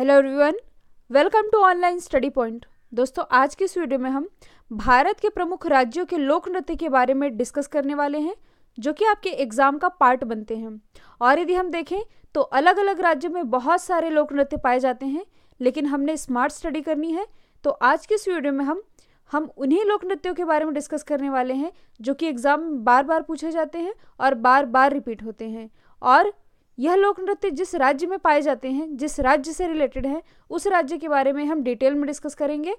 hello everyone welcome to online study point दोस्तों आज के इस वीडियो में हम भारत के प्रमुख राज्यों के लोक नृत्य के बारे में डिस्कस करने वाले हैं जो कि आपके एग्जाम का पार्ट बनते हैं और यदि हम देखें तो अलग अलग राज्यों में बहुत सारे लोक नृत्य पाए जाते हैं लेकिन हमने स्मार्ट स्टडी करनी है तो आज के इस वीडियो में हम हम उन्हीं लोक नृत्यों के बारे में डिस्कस करने वाले हैं जो कि एग्ज़ाम बार बार पूछे जाते हैं और बार बार रिपीट होते हैं और यह लोक नृत्य जिस राज्य में पाए जाते हैं जिस राज्य से रिलेटेड है उस राज्य के बारे में हम डिटेल में डिस्कस करेंगे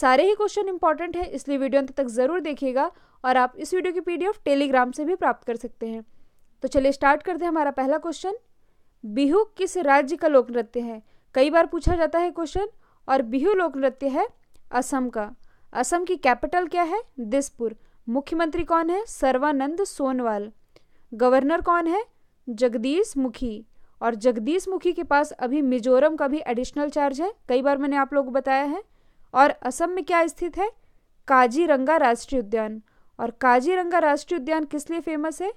सारे ही क्वेश्चन इंपॉर्टेंट है इसलिए वीडियो अंत तक ज़रूर देखिएगा और आप इस वीडियो की पीडीएफ टेलीग्राम से भी प्राप्त कर सकते हैं तो चलिए स्टार्ट करते हैं हमारा पहला क्वेश्चन बिहू किस राज्य का लोक नृत्य है कई बार पूछा जाता है क्वेश्चन और बिहू लोक नृत्य है असम का असम की कैपिटल क्या है दिसपुर मुख्यमंत्री कौन है सर्वानंद सोनवाल गवर्नर कौन है जगदीश मुखी और जगदीश मुखी के पास अभी मिजोरम का भी एडिशनल चार्ज है कई बार मैंने आप लोग को बताया है और असम में क्या स्थित है काजीरंगा राष्ट्रीय उद्यान और काजीरंगा राष्ट्रीय उद्यान किस लिए फेमस है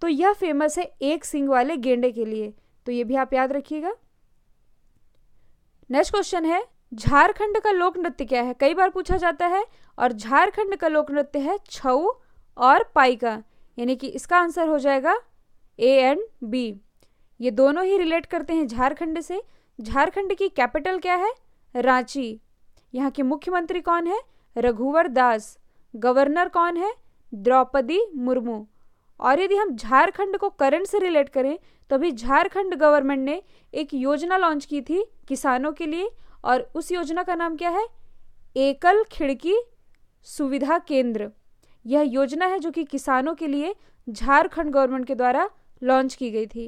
तो यह फेमस है एक सिंग वाले गेंडे के लिए तो ये भी आप याद रखिएगा नेक्स्ट क्वेश्चन है झारखंड का लोक नृत्य क्या है कई बार पूछा जाता है और झारखंड का लोक नृत्य है छऊ और पाई का यानी कि इसका आंसर हो जाएगा ए एंड बी ये दोनों ही रिलेट करते हैं झारखंड से झारखंड की कैपिटल क्या है रांची यहाँ के मुख्यमंत्री कौन है रघुवर दास गवर्नर कौन है द्रौपदी मुर्मू और यदि हम झारखंड को करंट से रिलेट करें तो अभी झारखंड गवर्नमेंट ने एक योजना लॉन्च की थी किसानों के लिए और उस योजना का नाम क्या है एकल खिड़की सुविधा केंद्र यह योजना है जो कि किसानों के लिए झारखंड गवर्नमेंट के द्वारा लॉन्च की गई थी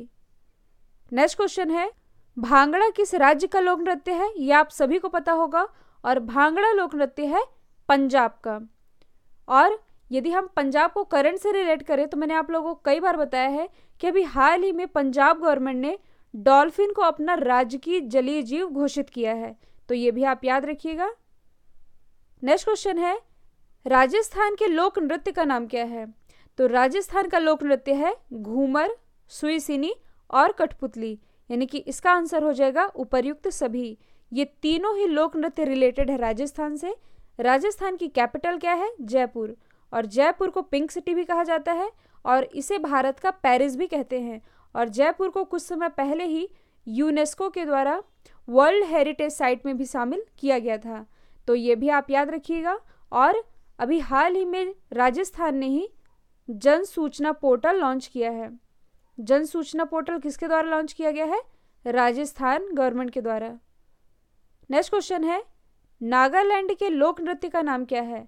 नेक्स्ट क्वेश्चन है भांगड़ा किस राज्य का लोक नृत्य है यह आप सभी को पता होगा और भांगड़ा लोक नृत्य है पंजाब का और यदि हम पंजाब को करंट से रिलेट करें तो मैंने आप लोगों को कई बार बताया है कि अभी हाल ही में पंजाब गवर्नमेंट ने डॉल्फिन को अपना राजकीय जलीय जीव घोषित किया है तो ये भी आप याद रखिएगा नेक्स्ट क्वेश्चन है राजस्थान के लोक नृत्य का नाम क्या है तो राजस्थान का लोक नृत्य है घूमर सुईसिनी और कठपुतली यानी कि इसका आंसर हो जाएगा उपरयुक्त सभी ये तीनों ही लोक नृत्य रिलेटेड है राजस्थान से राजस्थान की कैपिटल क्या है जयपुर और जयपुर को पिंक सिटी भी कहा जाता है और इसे भारत का पेरिस भी कहते हैं और जयपुर को कुछ समय पहले ही यूनेस्को के द्वारा वर्ल्ड हेरिटेज साइट में भी शामिल किया गया था तो ये भी आप याद रखिएगा और अभी हाल ही में राजस्थान ने ही जन सूचना पोर्टल लॉन्च किया है जन सूचना पोर्टल किसके द्वारा लॉन्च किया गया है राजस्थान गवर्नमेंट के द्वारा नेक्स्ट क्वेश्चन है नागालैंड के लोक नृत्य का नाम क्या है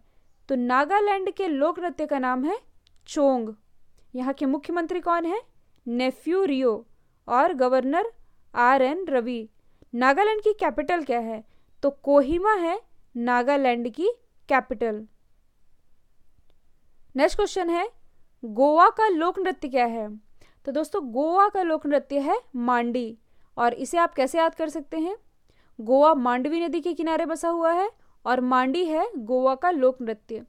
तो नागालैंड के लोक नृत्य का नाम है चोंग यहाँ के मुख्यमंत्री कौन है नेफ्यू रियो और governor R N Ravi Nagaland की कैपिटल क्या है तो कोहिमा है नागालैंड की कैपिटल नेक्स्ट क्वेश्चन है गोवा का लोक नृत्य क्या है तो दोस्तों गोवा का लोक नृत्य है मांडी और इसे आप कैसे याद कर सकते हैं गोवा मांडवी नदी के किनारे बसा हुआ है और मांडी है गोवा का लोक नृत्य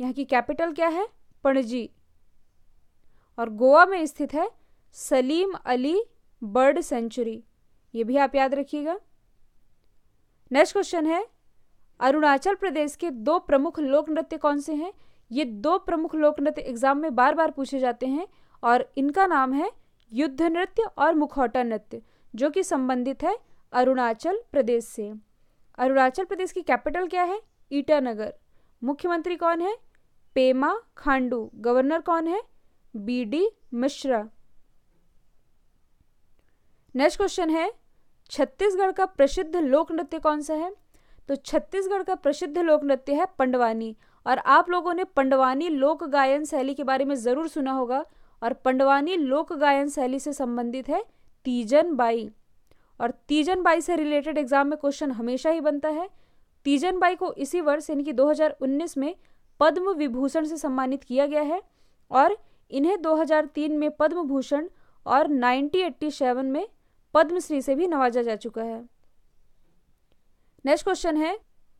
यहाँ की कैपिटल क्या है पणजी और गोवा में स्थित है सलीम अली बर्ड सेंचुरी ये भी आप याद रखिएगा नेक्स्ट क्वेश्चन है अरुणाचल प्रदेश के दो प्रमुख लोक नृत्य कौन से हैं ये दो प्रमुख लोक नृत्य एग्जाम में बार बार पूछे जाते हैं और इनका नाम है युद्ध नृत्य और मुखौटा नृत्य जो कि संबंधित है अरुणाचल प्रदेश से अरुणाचल प्रदेश की कैपिटल क्या है ईटानगर मुख्यमंत्री कौन है पेमा खांडू गवर्नर कौन है B D Mishra next question है छत्तीसगढ़ का प्रसिद्ध लोक नृत्य कौन सा है तो छत्तीसगढ़ का प्रसिद्ध लोक नृत्य है पंडवानी और आप लोगों ने पंडवानी लोक गायन शैली के बारे में ज़रूर सुना होगा और पंडवानी लोक गायन शैली से संबंधित है तीजन बाई और तीजन बाई से रिलेटेड एग्जाम में क्वेश्चन हमेशा ही बनता है तीजन बाई को इसी वर्ष यानी कि 2019 में पद्म विभूषण से सम्मानित किया गया है और इन्हें 2003 में पद्म भूषण और 1987 में पद्मश्री से भी नवाजा जा चुका है नेक्स्ट क्वेश्चन है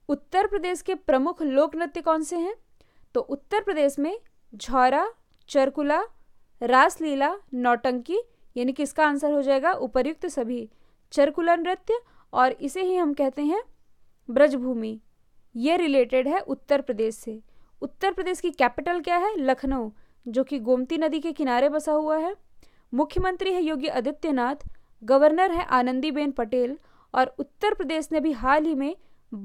उत्तर प्रदेश के प्रमुख लोक नृत्य कौन से हैं तो उत्तर प्रदेश में झौरा चरकुला रासलीला नौटंकी यानी कि इसका आंसर हो जाएगा उपर्युक्त सभी चरकुल नृत्य और इसे ही हम कहते हैं ब्रजभूमि ये रिलेटेड है उत्तर प्रदेश से उत्तर प्रदेश की कैपिटल क्या है लखनऊ जो कि गोमती नदी के किनारे बसा हुआ है मुख्यमंत्री है योगी आदित्यनाथ गवर्नर है आनंदीबेन पटेल और उत्तर प्रदेश ने भी हाल ही में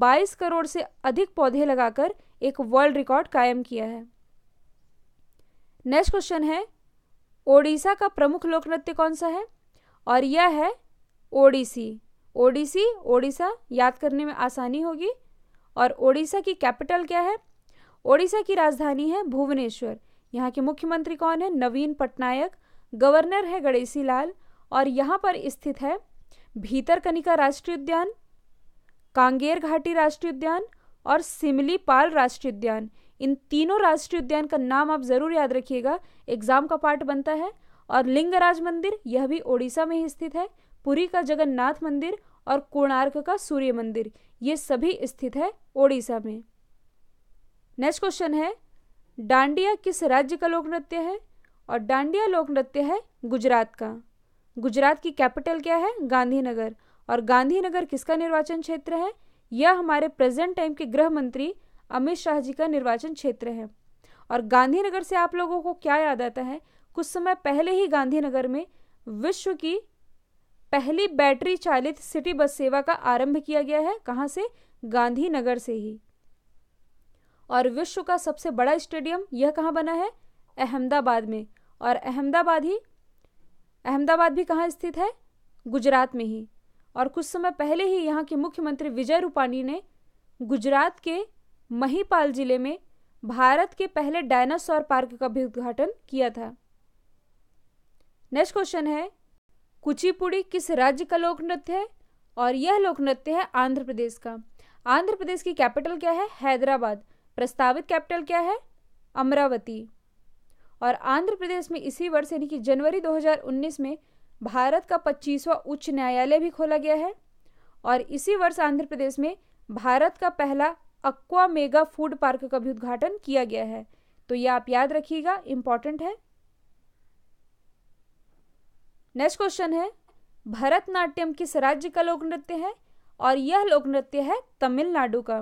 22 करोड़ से अधिक पौधे लगाकर एक वर्ल्ड रिकॉर्ड कायम किया है नेक्स्ट क्वेश्चन है ओडिशा का प्रमुख लोक नृत्य कौन सा है और यह है ओडिसी ओडिसी ओडिशा याद करने में आसानी होगी और ओडिशा की कैपिटल क्या है ओडिशा की राजधानी है भुवनेश्वर यहाँ के मुख्यमंत्री कौन है नवीन पटनायक गवर्नर है गणेशी लाल और यहाँ पर स्थित है भीतरकनिका राष्ट्रीय उद्यान कांगेर घाटी राष्ट्रीय उद्यान और सिमलीपाल राष्ट्रीय उद्यान इन तीनों राष्ट्रीय उद्यान का नाम आप ज़रूर याद रखिएगा एग्जाम का पार्ट बनता है और लिंगराज मंदिर यह भी ओडिशा में ही स्थित है पुरी का जगन्नाथ मंदिर और कोणार्क का सूर्य मंदिर ये सभी स्थित है ओडिशा में नेक्स्ट क्वेश्चन है डांडिया किस राज्य का लोक नृत्य है और डांडिया लोक नृत्य है गुजरात का गुजरात की कैपिटल क्या है गांधीनगर और गांधीनगर किसका निर्वाचन क्षेत्र है यह हमारे प्रेजेंट टाइम के गृह मंत्री अमित शाह जी का निर्वाचन क्षेत्र है और गांधीनगर से आप लोगों को क्या याद आता है कुछ समय पहले ही गांधीनगर में विश्व की पहली बैटरी चालित सिटी बस सेवा का आरंभ किया गया है कहाँ से गांधीनगर से ही और विश्व का सबसे बड़ा स्टेडियम यह कहाँ बना है अहमदाबाद में और अहमदाबाद ही अहमदाबाद भी कहाँ स्थित है गुजरात में ही और कुछ समय पहले ही यहाँ के मुख्यमंत्री विजय रूपाणी ने गुजरात के महीपाल जिले में भारत के पहले डायनासोर पार्क का भी उद्घाटन किया था नेक्स्ट क्वेश्चन है कुचिपुड़ी किस राज्य का लोक नृत्य है और यह लोक नृत्य है आंध्र प्रदेश का आंध्र प्रदेश की कैपिटल क्या है हैदराबाद प्रस्तावित कैपिटल क्या है अमरावती और आंध्र प्रदेश में इसी वर्ष यानी कि जनवरी 2019 में भारत का 25वां उच्च न्यायालय भी खोला गया है और इसी वर्ष आंध्र प्रदेश में भारत का पहला अक्वा मेगा फूड पार्क का भी उद्घाटन किया गया है तो यह आप याद रखिएगा इंपॉर्टेंट है नेक्स्ट क्वेश्चन है भरतनाट्यम किस राज्य का लोक नृत्य है और यह लोक नृत्य है तमिलनाडु का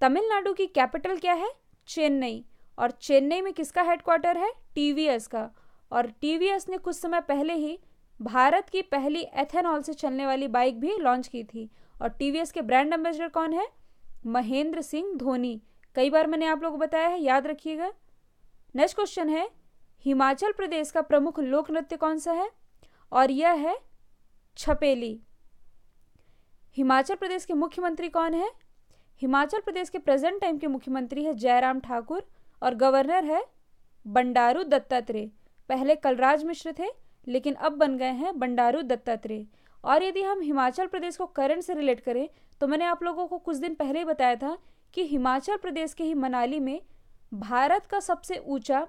तमिलनाडु की कैपिटल क्या है चेन्नई और चेन्नई में किसका हेडक्वार्टर है टीवीएस का और टीवीएस ने कुछ समय पहले ही भारत की पहली एथेनॉल से चलने वाली बाइक भी लॉन्च की थी और टीवीएस के ब्रांड एम्बेसडर कौन है महेंद्र सिंह धोनी कई बार मैंने आप लोगों को बताया है याद रखिएगा नेक्स्ट क्वेश्चन है हिमाचल प्रदेश का प्रमुख लोक नृत्य कौन सा है और यह है छपेली हिमाचल प्रदेश के मुख्यमंत्री कौन है हिमाचल प्रदेश के प्रेजेंट टाइम के मुख्यमंत्री है जयराम ठाकुर और गवर्नर है बंडारू दत्तात्रेय पहले कलराज मिश्र थे लेकिन अब बन गए हैं बंडारू दत्तात्रेय और यदि हम हिमाचल प्रदेश को करंट से रिलेट करें तो मैंने आप लोगों को कुछ दिन पहले बताया था कि हिमाचल प्रदेश के ही मनाली में भारत का सबसे ऊंचा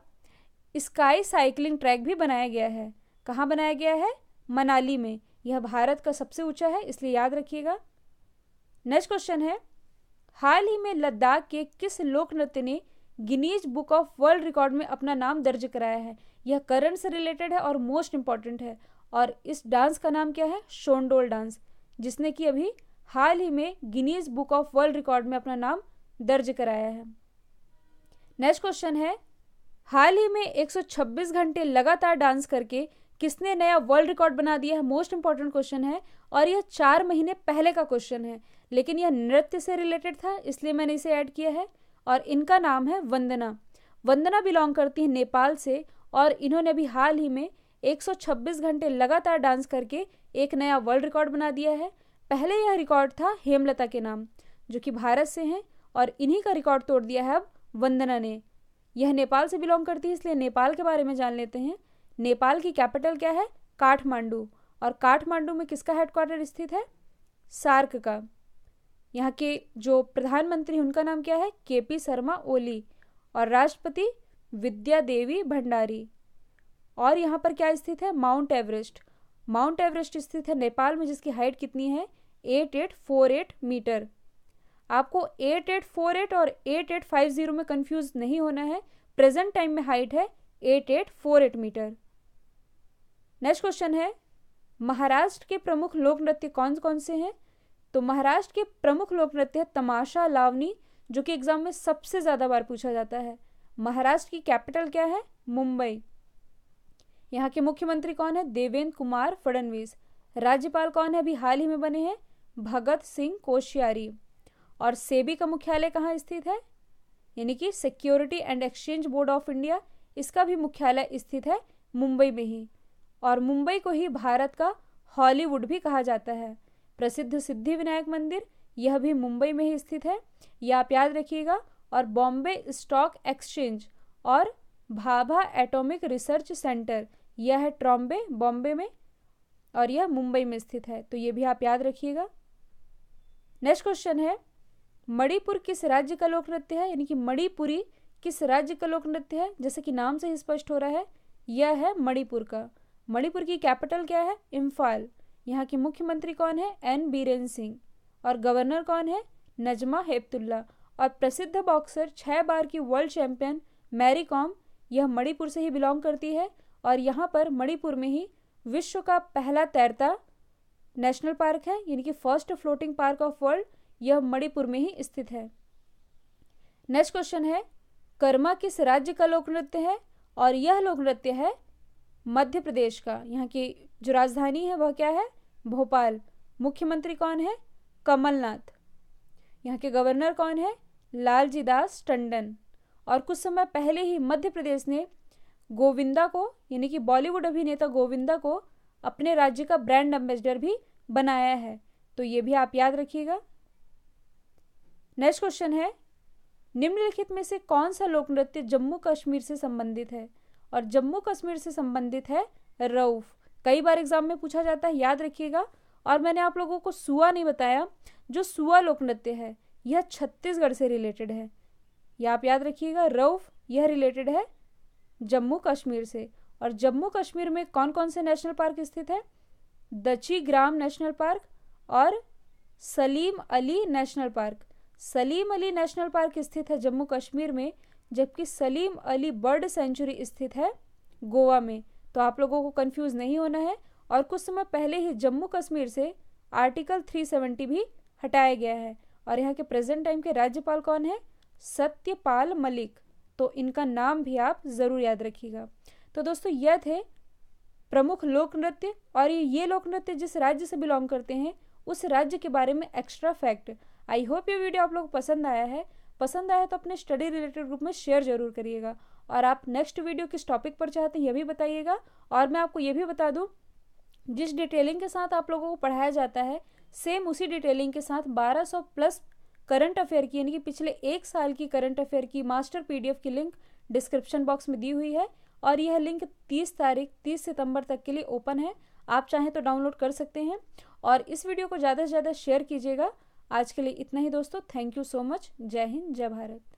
स्काई साइकिलिंग ट्रैक भी बनाया गया है कहाँ बनाया गया है मनाली में यह भारत का सबसे ऊंचा है इसलिए याद रखिएगा नेक्स्ट क्वेश्चन है हाल ही में लद्दाख के किस लोक नृत्य ने Guinness Book of World Record में अपना नाम दर्ज कराया है यह करंट से रिलेटेड है और मोस्ट इम्पॉर्टेंट है और इस डांस का नाम क्या है शोंडोल डांस जिसने कि अभी हाल ही में Guinness Book of World Record में अपना नाम दर्ज कराया है नेक्स्ट क्वेश्चन है हाल ही में 126 घंटे लगातार डांस करके किसने नया वर्ल्ड रिकॉर्ड बना दिया है मोस्ट इंपॉर्टेंट क्वेश्चन है और यह चार महीने पहले का क्वेश्चन है लेकिन यह नृत्य से रिलेटेड था इसलिए मैंने इसे ऐड किया है और इनका नाम है वंदना वंदना बिलोंग करती है नेपाल से और इन्होंने अभी हाल ही में 126 घंटे लगातार डांस करके एक नया वर्ल्ड रिकॉर्ड बना दिया है पहले यह रिकॉर्ड था हेमलता के नाम जो कि भारत से हैं और इन्हीं का रिकॉर्ड तोड़ दिया है अब वंदना ने यह नेपाल से बिलोंग करती है इसलिए नेपाल के बारे में जान लेते हैं नेपाल की कैपिटल क्या है काठमांडू और काठमांडू में किसका हेडक्वार्टर स्थित है सार्क का यहाँ के जो प्रधानमंत्री उनका नाम क्या है के पी शर्मा ओली और राष्ट्रपति विद्या देवी भंडारी और यहाँ पर क्या स्थित है माउंट एवरेस्ट माउंट एवरेस्ट स्थित है नेपाल में जिसकी हाइट कितनी है eight eight four eight metre आपको एट एट फोर एट और एट एट फाइव ज़ीरो में कंफ्यूज नहीं होना है प्रेजेंट टाइम में हाइट है eight eight four eight metre next question है महाराष्ट्र के प्रमुख लोक नृत्य कौन कौन से हैं तो महाराष्ट्र के प्रमुख लोक नृत्य है तमाशा लावनी जो कि एग्जाम में सबसे ज़्यादा बार पूछा जाता है महाराष्ट्र की कैपिटल क्या है मुंबई यहाँ के मुख्यमंत्री कौन है देवेंद्र कुमार फडणवीस राज्यपाल कौन है अभी हाल ही में बने हैं भगत सिंह कोश्यारी और सेबी का मुख्यालय कहाँ स्थित है यानी कि Security and Exchange Board of India इसका भी मुख्यालय स्थित है मुंबई में ही और मुंबई को ही भारत का हॉलीवुड भी कहा जाता है प्रसिद्ध सिद्धि विनायक मंदिर यह भी मुंबई में ही स्थित है यह आप याद रखिएगा और बॉम्बे स्टॉक एक्सचेंज और भाभा एटॉमिक रिसर्च सेंटर यह है ट्रॉम्बे बॉम्बे में और यह मुंबई में स्थित है तो ये भी आप याद रखिएगा नेक्स्ट क्वेश्चन है मणिपुर किस राज्य का लोक नृत्य है यानी कि मणिपुरी किस राज्य का लोक नृत्य है जैसे कि नाम से ही स्पष्ट हो रहा है यह है मणिपुर का मणिपुर की कैपिटल क्या है इम्फाल यहाँ के मुख्यमंत्री कौन है एन बीरेन सिंह और गवर्नर कौन है नजमा हेपतुल्ला और प्रसिद्ध बॉक्सर छः बार की वर्ल्ड चैंपियन मैरी कॉम यह मणिपुर से ही बिलोंग करती है और यहाँ पर मणिपुर में ही विश्व का पहला तैरता नेशनल पार्क है यानी कि first floating park of world यह मणिपुर में ही स्थित है नेक्स्ट क्वेश्चन है कर्मा किस राज्य का लोक नृत्य है और यह लोक नृत्य है मध्य प्रदेश का यहाँ की जो राजधानी है वह क्या है भोपाल मुख्यमंत्री कौन है कमलनाथ यहाँ के गवर्नर कौन है लालजी दास टंडन और कुछ समय पहले ही मध्य प्रदेश ने गोविंदा को यानी कि बॉलीवुड अभिनेता गोविंदा को अपने राज्य का ब्रांड एम्बेसडर भी बनाया है तो ये भी आप याद रखिएगा नेक्स्ट क्वेश्चन है निम्नलिखित में से कौन सा लोक नृत्य जम्मू कश्मीर से संबंधित है और जम्मू कश्मीर से संबंधित है रऊफ कई बार एग्जाम में पूछा जाता है याद रखिएगा और मैंने आप लोगों को सुआ नहीं बताया जो सुआ लोक नृत्य है यह छत्तीसगढ़ से रिलेटेड है यह आप याद रखिएगा रऊफ यह रिलेटेड है जम्मू कश्मीर से और जम्मू कश्मीर में कौन कौन से नेशनल पार्क स्थित है दची ग्राम नेशनल पार्क और Salim Ali national park Salim Ali national park स्थित है जम्मू कश्मीर में जबकि सलीम अली बर्ड सेंचुरी स्थित है गोवा में तो आप लोगों को कंफ्यूज नहीं होना है और कुछ समय पहले ही जम्मू कश्मीर से आर्टिकल 370 भी हटाया गया है और यहाँ के प्रेजेंट टाइम के राज्यपाल कौन है सत्यपाल मलिक तो इनका नाम भी आप ज़रूर याद रखिएगा तो दोस्तों यह थे प्रमुख लोक नृत्य और ये ये लोक नृत्य जिस राज्य से बिलोंग करते हैं उस राज्य के बारे में एक्स्ट्रा फैक्ट आई होप ये वीडियो आप लोग पसंद आया है पसंद आया तो अपने स्टडी रिलेटेड ग्रुप में शेयर जरूर करिएगा और आप नेक्स्ट वीडियो किस टॉपिक पर चाहते हैं यह भी बताइएगा और मैं आपको ये भी बता दूँ जिस डिटेलिंग के साथ आप लोगों को पढ़ाया जाता है सेम उसी डिटेलिंग के साथ 1200 प्लस करंट अफेयर की यानी कि पिछले एक साल की करंट अफेयर की मास्टर पीडीएफ की लिंक डिस्क्रिप्शन बॉक्स में दी हुई है और यह लिंक 30 तारीख 30 सितंबर तक के लिए ओपन है आप चाहें तो डाउनलोड कर सकते हैं और इस वीडियो को ज़्यादा से ज़्यादा शेयर कीजिएगा आज के लिए इतना ही दोस्तों थैंक यू सो मच जय हिंद जय भारत